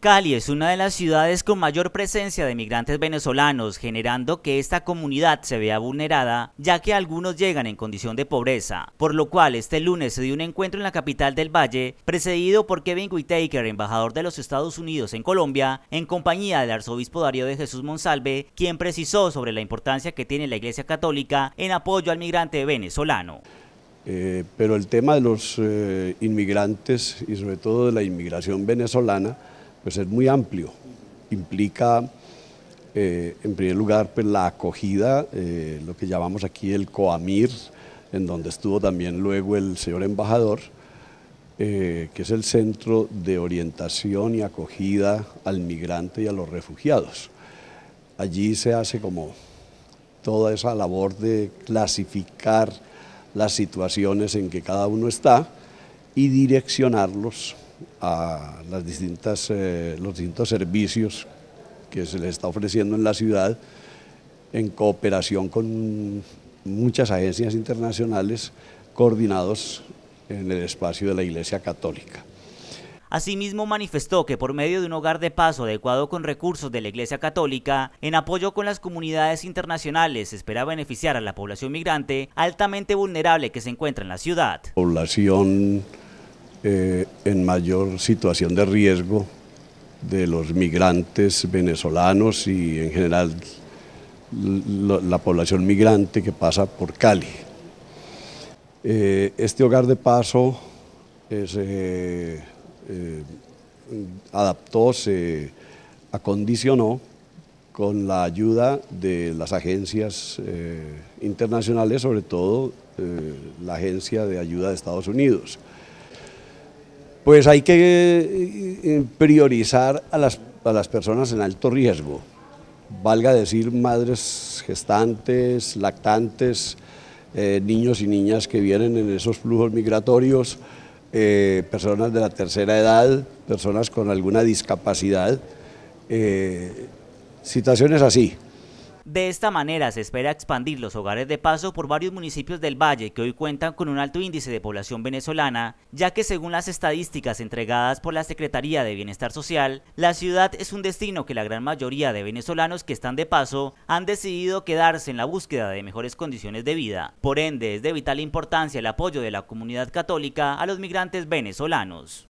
Cali es una de las ciudades con mayor presencia de migrantes venezolanos, generando que esta comunidad se vea vulnerada, ya que algunos llegan en condición de pobreza, por lo cual este lunes se dio un encuentro en la capital del Valle, precedido por Kevin Whitaker, embajador de los Estados Unidos en Colombia, en compañía del arzobispo Darío de Jesús Monsalve, quien precisó sobre la importancia que tiene la Iglesia Católica en apoyo al migrante venezolano. Eh, pero el tema de los eh, inmigrantes y sobre todo de la inmigración venezolana, pues es muy amplio. Implica, eh, en primer lugar, pues, la acogida, eh, lo que llamamos aquí el COAMIR, en donde estuvo también luego el señor embajador, eh, que es el centro de orientación y acogida al migrante y a los refugiados. Allí se hace como toda esa labor de clasificar las situaciones en que cada uno está y direccionarlos a las distintas, eh, los distintos servicios que se les está ofreciendo en la ciudad en cooperación con muchas agencias internacionales coordinados en el espacio de la Iglesia Católica. Asimismo, manifestó que por medio de un hogar de paso adecuado con recursos de la Iglesia Católica, en apoyo con las comunidades internacionales, se espera beneficiar a la población migrante altamente vulnerable que se encuentra en la ciudad. Población eh, en mayor situación de riesgo de los migrantes venezolanos y en general la, población migrante que pasa por Cali. Eh, este hogar de paso se eh, adaptó, se acondicionó con la ayuda de las agencias internacionales, sobre todo la Agencia de Ayuda de Estados Unidos. Pues hay que eh, eh, priorizar a las, personas en alto riesgo, valga decir madres gestantes, lactantes, eh, niños y niñas que vienen en esos flujos migratorios, personas de la tercera edad, personas con alguna discapacidad, situaciones así. De esta manera se espera expandir los hogares de paso por varios municipios del Valle que hoy cuentan con un alto índice de población venezolana, ya que según las estadísticas entregadas por la Secretaría de Bienestar Social, la ciudad es un destino que la gran mayoría de venezolanos que están de paso han decidido quedarse en la búsqueda de mejores condiciones de vida. Por ende, es de vital importancia el apoyo de la comunidad católica a los migrantes venezolanos.